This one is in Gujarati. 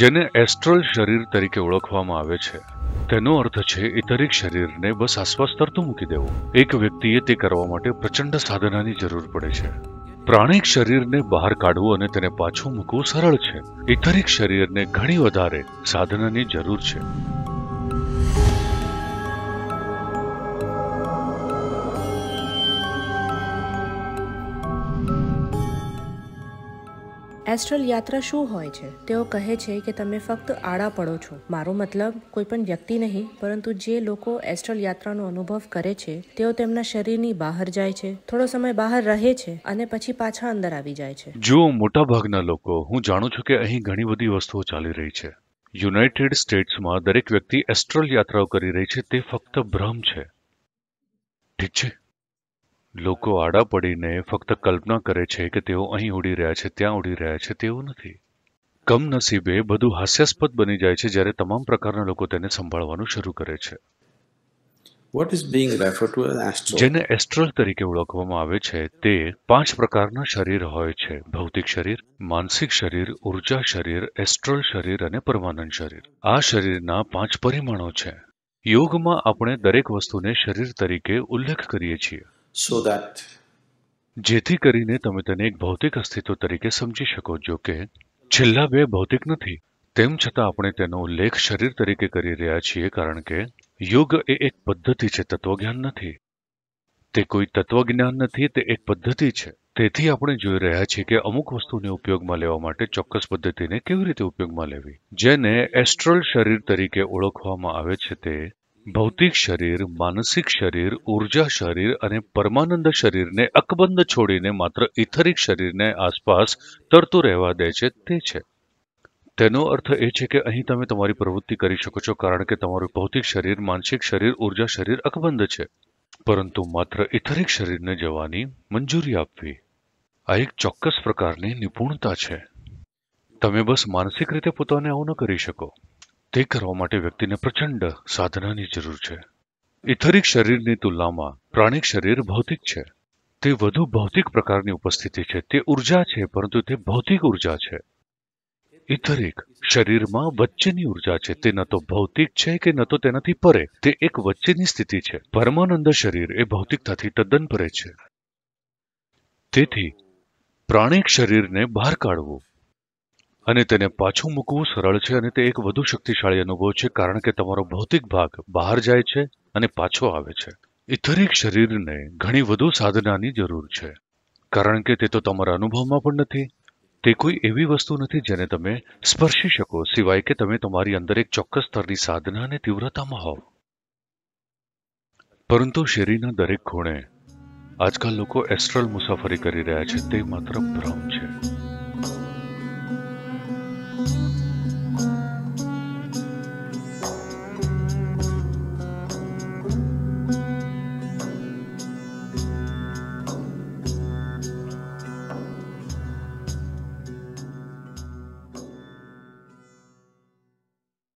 જેને એસ્ટ્રલ શરીર તરીકે ઓળખવામાં આવે છે તેનો અર્થ છે ઇતરિક શરીરને બસ આસપાસ તરતું મૂકી દેવું એક વ્યક્તિએ તે કરવા માટે પ્રચંડ સાધનાની જરૂર પડે છે પ્રાણિક શરીરને બહાર કાઢવું અને તેને પાછું મૂકવું સરળ છે ઇતરિક શરીરને ઘણી વધારે સાધનાની જરૂર છે એસ્ટ્રલ યાત્રા શું હોય છે તેઓ કહે છે કે તમે ફક્ત આડા પડો છો મારો મતલબ કોઈ પણ વ્યક્તિ નહીં પરંતુ જે લોકો એસ્ટ્રલ યાત્રાનો અનુભવ કરે છે તેઓ તેમના શરીરની બહાર જાય છે થોડો સમય બહાર રહે છે અને પછી પાછા અંદર આવી જાય છે જુઓ મોટા ભાગના લોકો હું જાણું છું કે અહીં ઘણી બધી વસ્તુઓ ચાલી રહી છે યુનાઇટેડ સ્ટેટ્સમાં દરેક વ્યક્તિ એસ્ટ્રલ યાત્રાઓ કરી રહી છે તે ફક્ત ભ્રમ છે ઠીક છે લોકો આડા પડીને ફક્ત કલ્પના કરે છે કે તેઓ અહીં ઉડી રહ્યા છે ત્યાં ઉડી રહ્યા છે તેવું નથી કમનસીબે બધું હાસ્યાસ્પદ બની જાય છે જ્યારે તમામ પ્રકારના લોકો તેને સંભાળવાનું શરૂ કરે છે what is being refer to astral જેને એસ્ટ્રલ તરીકે ઓળખવામાં આવે છે તે પાંચ પ્રકારના શરીર હોય છે ભૌતિક શરીર માનસિક શરીર ઉર્જા શરીર એસ્ટ્રલ શરીર અને પરમાનંદ શરીર આ શરીરના પાંચ પરિમાણો છે યોગમાં આપણે દરેક વસ્તુને શરીર તરીકે ઉલ્લેખ કરીએ છીએ સો દેટ જેથી કરીને તમે તેને એક ભૌતિક અસ્તિત્વ તરીકે સમજી શકો જો કે છેલ્લા બે ભૌતિક નથી તેમ છતાં આપણે તેનો ઉલ્લેખ શરીર તરીકે કરી રહ્યા છીએ કારણ કે યોગ એ એક પદ્ધતિ છે તત્વજ્ઞાન નથી તે કોઈ તત્વજ્ઞાન નથી તે એક પદ્ધતિ છે તેથી આપણે જોઈ રહ્યા છીએ કે અમુક વસ્તુને ઉપયોગમાં લેવા માટે ચોક્કસ પદ્ધતિને કેવી રીતે ઉપયોગમાં લેવી જેને એસ્ટ્રલ શરીર તરીકે ઓળખવામાં આવે છે તે ભૌતિક શરીર માનસિક શરીર ઉર્જા શરીર અને પરમાનંદ શરીરને અકબંધ છોડીને માત્ર ઇથરિક શરીરને આસપાસ તરતું રહેવા દે છે તે છે તેનો અર્થ એ છે કે અહીં તમે તમારી પ્રવૃત્તિ કરી શકો છો કારણ કે તમારું ભૌતિક શરીર માનસિક શરીર ઉર્જા શરીર અકબંધ છે પરંતુ માત્ર ઇથરિક શરીરને જવાની મંજૂરી આપવી આ એક ચોક્કસ પ્રકારની નિપુણતા છે તમે બસ માનસિક રીતે પોતાને આવું ન કરી શકો તે કરવા માટે વ્યક્તિને પ્રચંડ સાધનાની જરૂર છે ઇથરિક શરીરની તુલનામાં પ્રાણિક શરીર ભૌતિક છે તે વધુ ભૌતિક પ્રકારની ઉપસ્થિતિ છે તે ઉર્જા છે પરંતુ તે ભૌતિક ઉર્જા છે ઇથરિક શરીરમાં વચ્ચેની ઉર્જા છે તે ન તો ભૌતિક છે કે ન તો તેનાથી પરે તે એક વચ્ચેની સ્થિતિ છે પરમાનંદ શરીર એ ભૌતિકતાથી તદ્દન પરે છે તેથી પ્રાણિક શરીરને બહાર કાઢવું અને તેને પાછું મૂકવું સરળ છે અને તે એક વધુ શક્તિશાળી અનુભવ છે કારણ કે તમારો ભૌતિક ભાગ બહાર જાય છે અને પાછો આવે છે ઇથરિક શરીરને ઘણી વધુ સાધનાની જરૂર છે કારણ કે તે તો તમારા અનુભવમાં પણ નથી તે કોઈ એવી વસ્તુ નથી જેને તમે સ્પર્શી શકો સિવાય કે તમે તમારી અંદર એક ચોક્કસ સ્તરની સાધના અને તીવ્રતામાં હોવ પરંતુ શેરીના દરેક ખૂણે આજકાલ લોકો એસ્ટ્રલ મુસાફરી કરી રહ્યા છે તે માત્ર ભ્રમ છે